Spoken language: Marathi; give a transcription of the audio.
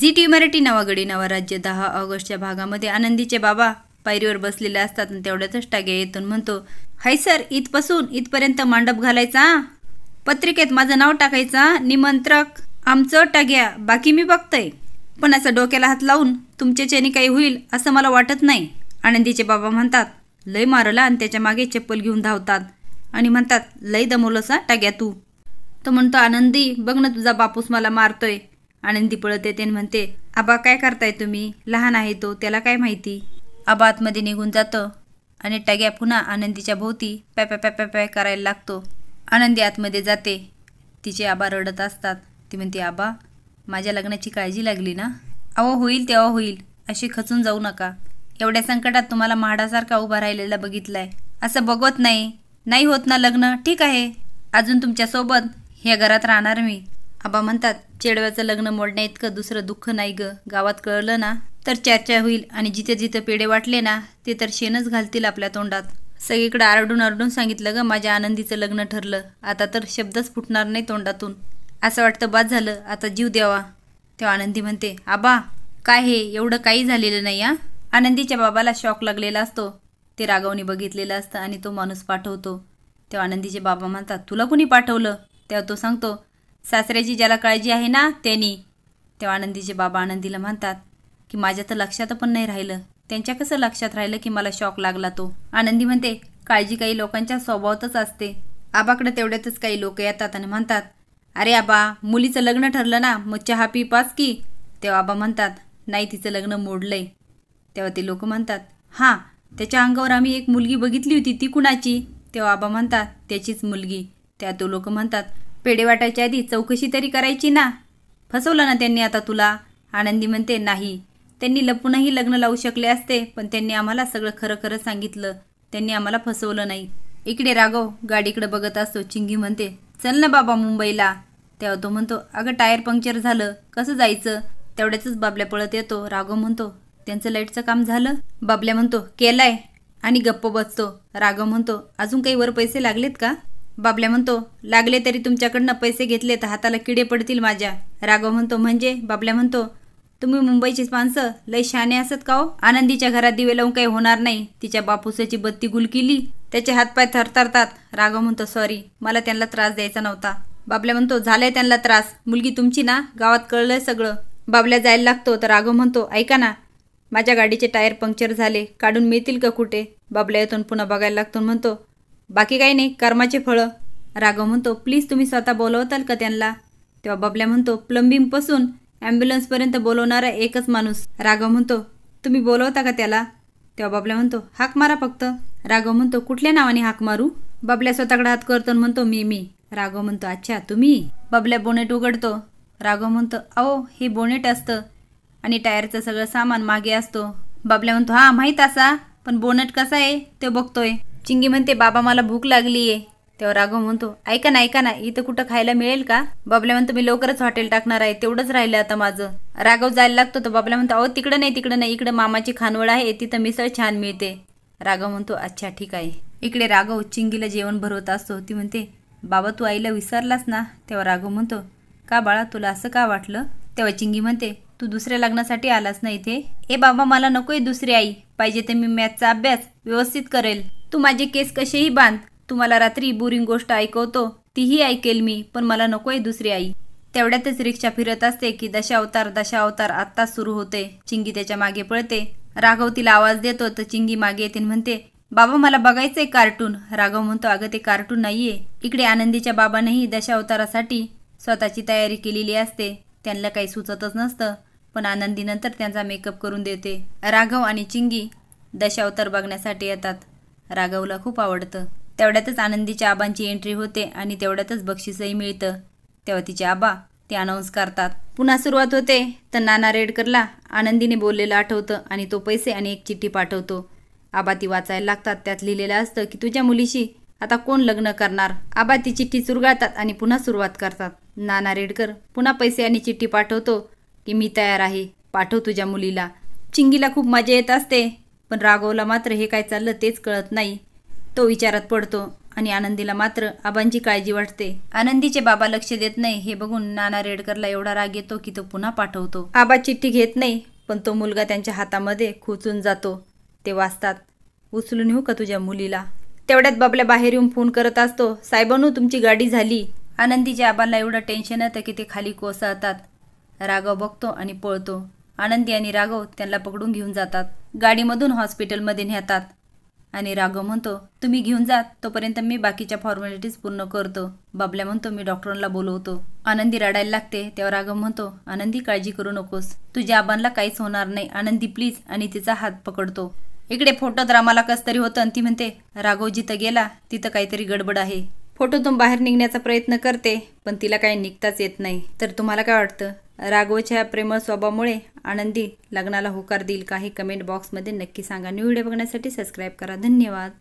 झी टी मराठी नावागडी नवा राज्य दहा ऑगस्टच्या भागामध्ये आनंदीचे बाबा पायरीवर बसलेले असतात आणि तेवढ्यातच टागे येतून म्हणतो हाय सर इथपासून इथपर्यंत मांडप घालायचा पत्रिकेत माझं नाव टाकायचा निमंत्रक आमचं टाग्या बाकी मी बघतोय पण असं डोक्याला हात लावून तुमच्या चेनी काही होईल असं मला वाटत नाही आनंदीचे बाबा म्हणतात लय मारला आणि त्याच्या मागे चप्पल घेऊन धावतात आणि म्हणतात लय दमवलंसा टाग्या तू तो म्हणतो आनंदी बघ ना तुझा बापूस मला मारतोय आनंदी पळत येते म्हणते आबा काय करताय तुम्ही लहान आहे तो त्याला काय माहिती आबा आतमध्ये निघून जातं आणि टग्या पुन्हा आनंदीच्या भोवती पॅप्या पॅप्या पॅ करायला लागतो आनंदी आतमध्ये जाते तिचे आबा रडत असतात ती म्हणते आबा माझ्या लग्नाची काळजी लागली ना अहो होईल तेव्हा होईल अशी खचून जाऊ नका एवढ्या संकटात तुम्हाला म्हाडासारखा उभा राहिलेला बघितलाय असं बघवत नाही नाही होत ना लग्न ठीक आहे अजून तुमच्यासोबत ह्या घरात राहणार मी आबा म्हणतात चेडव्याचं लग्न मोडण्या इतकं दुसरं दुःख नाही ग गावात कळलं ना तर चर्चा होईल आणि जिथे जिथे पेढे वाटले ना ते तर शेणच घालतील आपल्या तोंडात सगळीकडे आरडून आरडून सांगितलं ग माझ्या आनंदीचं लग्न ठरलं आता तर शब्दच फुटणार नाही तोंडातून असं वाटतं बाद झालं आता जीव द्यावा तेव्हा आनंदी म्हणते आबा काय हे एवढं काही झालेलं नाही या आनंदीच्या बाबाला शॉक लागलेला असतो ते रागावणी बघितलेलं असतं आणि तो माणूस पाठवतो तेव्हा आनंदीचे बाबा म्हणतात तुला कुणी पाठवलं तेव्हा तो सांगतो सासऱ्याची ज्याला काळजी आहे ना त्यांनी तेव्हा आनंदीचे बाबा आनंदीला म्हणतात की माझ्या तर लक्षात पण नाही राहिलं त्यांच्या कसं लक्षात राहिलं की मला शॉक लागला तो आनंदी म्हणते काळजी काही लोकांच्या स्वभावातच असते आबाकडे तेवढ्यातच काही लोक येतात आणि म्हणतात अरे आबा मुलीचं लग्न ठरलं ना मग चहा पी पास की तेव्हा आबा म्हणतात नाही तिचं लग्न मोडलंय तेव्हा ते लोक म्हणतात हां त्याच्या अंगावर आम्ही एक मुलगी बघितली होती ती कुणाची तेव्हा आबा म्हणतात त्याचीच मुलगी त्या तो लोक म्हणतात पेढे वाटायच्या आधी चौकशी तरी करायची ना फसवलं ना त्यांनी आता तुला आनंदी म्हणते नाही त्यांनी लपूनही लग्न लावू शकले असते पण त्यांनी आम्हाला सगळं खरं खरं सांगितलं त्यांनी आम्हाला फसवलं नाही इकडे राघव गाडीकडे बघत असतो चिंगी म्हणते चल ना बाबा मुंबईला तेव्हा तो म्हणतो अगं टायर पंक्चर झालं कसं जायचं तेवढ्याच बाबल्या पळत येतो राघव म्हणतो त्यांचं लाईटचं काम झालं बाबल्या म्हणतो केलाय आणि गप्प बसतो राघव म्हणतो अजून काही वर पैसे लागलेत का बाबल्या म्हणतो लागले तरी तुमच्याकडनं पैसे घेतले तर हाताला किडे पडतील माझ्या राघव म्हणतो म्हणजे बाबल्या म्हणतो तुम्ही मुंबईचीच माणसं लय शहाणे असत का हो आनंदीच्या घरात दिवे लावून काही होणार नाही तिच्या बापूसाची बत्ती गुल केली त्याचे हातपाय थरथरतात राघव म्हणतो सॉरी मला त्यांना त्रास द्यायचा नव्हता बाबल्या म्हणतो झालाय त्यांना त्रास मुलगी तुमची ना गावात कळलंय सगळं बाबल्या जायला लागतो तर राघव म्हणतो ऐका ना माझ्या गाडीचे टायर पंक्चर झाले काढून मिळतील का कुठे बाबल्या येतून पुन्हा बघायला लागतो म्हणतो बाकी काही नाही कर्माचे फळं राघव म्हणतो प्लीज तुम्ही स्वतः बोलवताल का त्यांना तेव्हा बबल्या म्हणतो प्लंबिंगपासून ॲम्ब्युलन्सपर्यंत बोलवणारा एकच माणूस राघव म्हणतो तुम्ही बोलवता का त्याला तेव्हा बबल्या म्हणतो हाक मारा फक्त राघव म्हणतो कुठल्या नावाने हाक मारू बबल्या स्वतःकडे हात करतो म्हणतो मी मी राघव म्हणतो अच्छा तुम्ही बबल्या बोनेट उघडतो राघव म्हणतो अहो हे बोनेट असतं आणि टायरचं सगळं सामान मागे असतो बबल्या म्हणतो हां माहीत असा पण बोनेट कसा आहे ते बघतोय चिंगी म्हणते बाबा मला भूक लागली आहे तेव्हा राघव म्हणतो ऐका ना ऐका ना इथं कुठं खायला मिळेल का बाबल्या म्हणतो मी लवकरच हॉटेल टाकणार आहे तेवढंच राहिलं आता माझं राघव जायला लागतो तर बाबल्या म्हणतो अहो तिकडं नाही तिकडं नाही इकडं मामाची खानवळ आहे तिथं मिसळ छान मिळते राघव म्हणतो अच्छा ठीक आहे इकडे राघव चिंगीला जेवण भरवत असतो ती म्हणते बाबा तू आईला विसरलास ना तेव्हा राघव म्हणतो का बाळा तुला असं का वाटलं तेव्हा चिंगी म्हणते तू दुसऱ्या लग्नासाठी आलास ना इथे ए बाबा मला नकोय दुसरी आई पाहिजे तर मी मॅथचा अभ्यास व्यवस्थित करेल तू माझे केस कसेही बांध तुम्हाला रात्री बोरिंग गोष्ट ऐकवतो तीही ऐकेल मी पण मला नकोय दुसरी आई तेवढ्यातच रिक्षा फिरत असते की दशावतार दशावतार आत्ताच सुरू होते चिंगी त्याच्या मागे पळते राघव तिला आवाज देतो तर चिंगी मागे येते म्हणते बाबा मला बघायचंय कार्टून राघव म्हणतो अगं ते कार्टून नाहीये इकडे आनंदीच्या बाबांनीही दशावतारासाठी स्वतःची तयारी केलेली असते त्यांना काही सुचतच नसतं पण आनंदीनंतर त्यांचा मेकअप करून देते राघव आणि चिंगी दशावतार बघण्यासाठी येतात रागवला खूप आवडतं तेवढ्यातच आनंदीच्या आबांची एंट्री होते आणि तेवढ्यातच बक्षीसही मिळतं तेव्हा तिचे आबा ते अनाऊन्स करतात पुन्हा सुरुवात होते तर नाना रेडकरला आनंदीने बोललेलं आठवतं आणि तो पैसे आणि एक चिठ्ठी पाठवतो आबा ती वाचायला लागतात त्यात लिहिलेलं असतं की तुझ्या मुलीशी आता कोण लग्न करणार आबा ती चिठ्ठी चुरगाळतात आणि पुन्हा सुरुवात करतात नाना रेडकर पुन्हा पैसे आणि चिठ्ठी पाठवतो की मी तयार आहे पाठव तुझ्या मुलीला चिंगीला खूप मजा येत असते पण राघवला मात्र हे काय चाललं तेच कळत नाही तो विचारात पडतो आणि आनंदीला मात्र आबांची काळजी वाटते आनंदीचे बाबा लक्ष देत नाही हे बघून नाना रेडकरला एवढा राग येतो की तो पुन्हा पाठवतो आबा चिठ्ठी घेत नाही पण तो मुलगा त्यांच्या हातामध्ये खुचून जातो ते वाचतात उचलून येऊ का तुझ्या मुलीला तेवढ्यात बाबल्या बाहेर येऊन फोन करत असतो साहेबांनू तुमची गाडी झाली आनंदीच्या आबांना एवढं टेन्शन येतं की ते खाली कोसळतात राघव बघतो आणि पळतो आनंदी आणि राघव त्यांना पकडून घेऊन जातात गाडीमधून हॉस्पिटलमध्ये नेतात आणि राघव म्हणतो तुम्ही घेऊन जात तोपर्यंत मी बाकीच्या फॉर्मॅलिटीज पूर्ण करतो बाबल्या म्हणतो मी डॉक्टरांना बोलवतो आनंदी रडायला लागते तेव्हा राघव म्हणतो आनंदी काळजी करू नकोस तुझ्या आबांना काहीच होणार नाही आनंदी प्लीज आणि तिचा हात पकडतो इकडे फोटोत रामाला कस तरी होतं आणि ती म्हणते राघव जिथं गेला तिथं काहीतरी गडबड आहे फोटोतून बाहेर निघण्याचा प्रयत्न करते पण तिला काही निघताच येत नाही तर तुम्हाला काय वाटतं राघवच्या प्रेम स्वभावामुळे आनंदी लग्नाला होकार देईल का हे कमेंट बॉक्समध्ये नक्की सांगा न्यू व्हिडिओ बघण्यासाठी सबस्क्राईब करा धन्यवाद